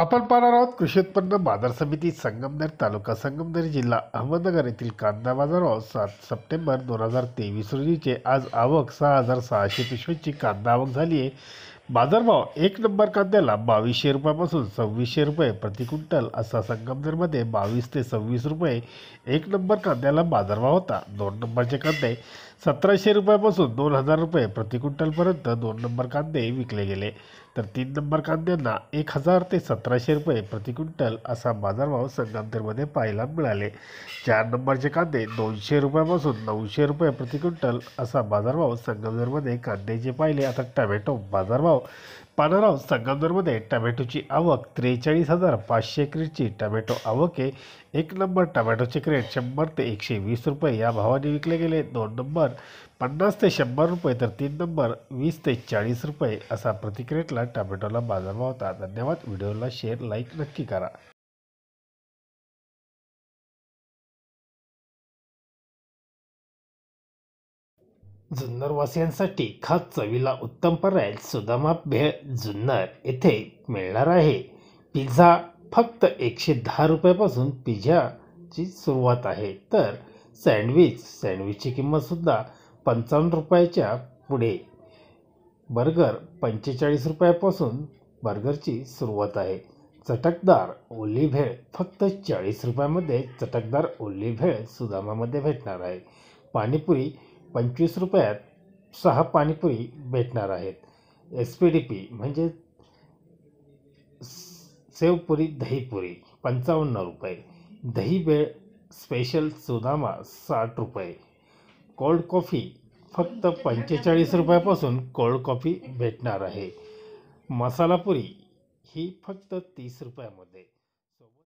आपण पाहणार आहोत कृषी उत्पन्न बाजार समिती संगमनेर तालुका संगमनेर जिल्हा अहमदनगर येथील कांदा बाजार सात सप्टेंबर दोन हजार तेवीस रोजीचे आज आवक सहा हजार सहाशे पिशवीची कांदा आवक झाली आहे बाजारभाव एक नंबर कांद्याला बावीसशे रुपयापासून सव्वीसशे रुपये प्रति क्विंटल असा संगमनेरमध्ये बावीस ते सव्वीस रुपये एक नंबर कांद्याला बाजारभाव होता दोन नंबरचे कांदे सतराशे रुपयापासून दोन हजार रुपये प्रति क्विंटलपर्यंत दोन नंबर कांदे विकले गेले तर तीन नंबर कांद्यांना एक हजार ते सतराशे रुपये प्रति क्विंटल असा बाजारभाव संगमनेरमध्ये पाहायला मिळाले चार नंबरचे कांदे दोनशे रुपयापासून नऊशे रुपये प्रति क्विंटल असा बाजारभाव संगमनेरमध्ये कांद्याचे पाहिले आता टमॅटो बाजारभाव भाव पानाराव टोमॅटोची टमॅटोची आवक त्रेचाळीस हजार पाचशे क्रेटची टमॅटो आवक आहे एक नंबर टमॅटोचे क्रेट शंभर ते एकशे वीस रुपये या भावाने विकले गेले दोन नंबर पन्नास ते शंभर रुपये तर तीन नंबर वीस ते चाळीस रुपये असा प्रतिक्रेटला क्रेटला टमॅटोला बाजारभाव होता धन्यवाद व्हिडिओला शेअर लाईक नक्की करा जुन्नरवासियांसाठी खास चवीला उत्तम पर्याय सुदामा भेळ जुन्नर येथे मिळणार आहे पिझ्झा फक्त एकशे दहा रुपयापासून पिझ्झाची सुरुवात आहे तर सँडविच सँडविचची किंमतसुद्धा पंचावन्न रुपयाच्या पुढे बर्गर पंचेचाळीस रुपयापासून बर्गरची सुरुवात आहे चटकदार ओली भेळ फक्त चाळीस रुपयामध्ये चटकदार ओली भेळ सुदामामध्ये भेटणार आहे पाणीपुरी पंचवीस रुपयात सहा पाणीपुरी भेटणार आहेत एस पी डी पी म्हणजे सेवपुरी दहीपुरी पंचावन्न रुपये दही बेळ स्पेशल सुदामा साठ रुपये कोल्ड कॉफी फक्त पंचेचाळीस रुपयापासून कोल्ड कॉफी भेटणार आहे मसालापुरी ही फक्त तीस रुपयामध्ये